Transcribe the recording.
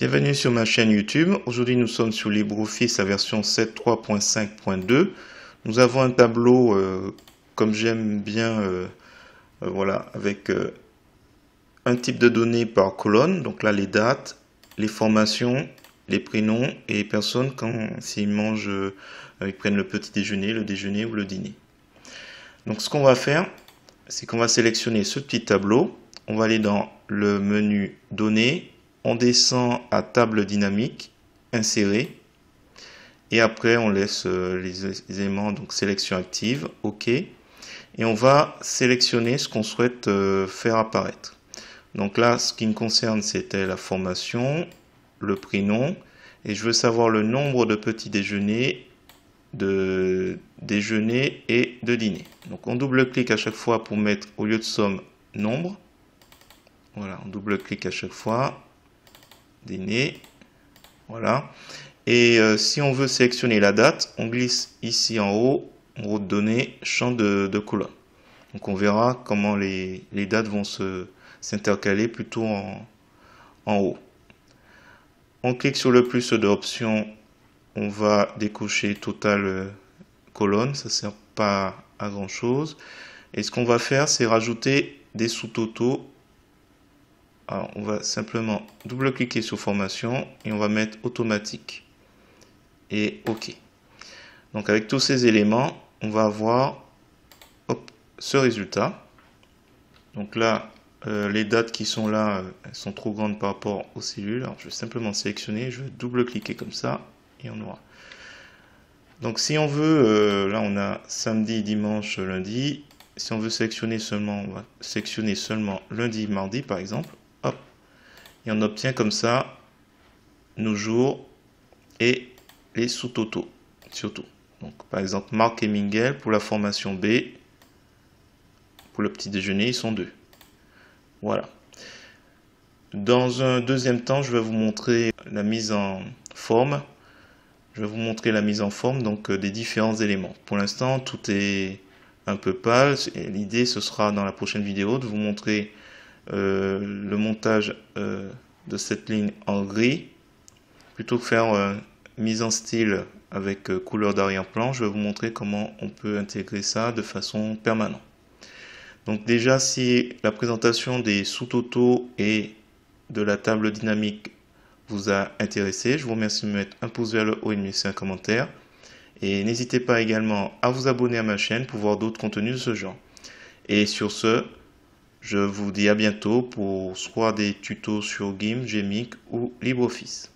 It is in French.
Bienvenue sur ma chaîne YouTube. Aujourd'hui, nous sommes sur LibreOffice, la version 7.3.5.2. Nous avons un tableau, euh, comme j'aime bien, euh, euh, voilà, avec un type de données par colonne. Donc là, les dates, les formations, les prénoms et personnes quand s'ils mangent, ils prennent le petit déjeuner, le déjeuner ou le dîner. Donc ce qu'on va faire, c'est qu'on va sélectionner ce petit tableau. On va aller dans le menu Données on descend à table dynamique, insérer, et après on laisse euh, les éléments, donc sélection active, OK, et on va sélectionner ce qu'on souhaite euh, faire apparaître. Donc là, ce qui me concerne, c'était la formation, le prénom, et je veux savoir le nombre de petits déjeuners, de déjeuner et de dîner. Donc on double-clique à chaque fois pour mettre au lieu de somme nombre. Voilà, on double-clique à chaque fois déné. Voilà. Et euh, si on veut sélectionner la date, on glisse ici en haut, en haut de données, champ de, colonne. Donc on verra comment les, dates vont s'intercaler plutôt en, haut. On clique sur le plus d'options. on va décocher total euh, colonne, ça ne sert pas à grand chose. Et ce qu'on va faire, c'est rajouter des sous-totaux alors, on va simplement double-cliquer sur formation et on va mettre automatique et OK. Donc avec tous ces éléments, on va avoir ce résultat. Donc là, euh, les dates qui sont là, elles sont trop grandes par rapport aux cellules. Alors je vais simplement sélectionner, je vais double-cliquer comme ça et on aura. Donc si on veut, euh, là on a samedi, dimanche, lundi. Si on veut sélectionner seulement, on va sélectionner seulement lundi, mardi par exemple. Et on obtient comme ça nos jours et les sous-totaux surtout. Donc par exemple Marc et Mingel pour la formation B, pour le petit déjeuner, ils sont deux. Voilà. Dans un deuxième temps, je vais vous montrer la mise en forme. Je vais vous montrer la mise en forme donc euh, des différents éléments. Pour l'instant, tout est un peu pâle. L'idée, ce sera dans la prochaine vidéo de vous montrer euh, le montage euh, de cette ligne en gris. Plutôt que faire euh, mise en style avec couleur d'arrière-plan, je vais vous montrer comment on peut intégrer ça de façon permanente. Donc déjà, si la présentation des sous-totaux et de la table dynamique vous a intéressé, je vous remercie de mettre un pouce vers le haut et de laisser un commentaire. Et n'hésitez pas également à vous abonner à ma chaîne pour voir d'autres contenus de ce genre. Et sur ce, je vous dis à bientôt pour soit des tutos sur GIMP, GMIC ou LibreOffice.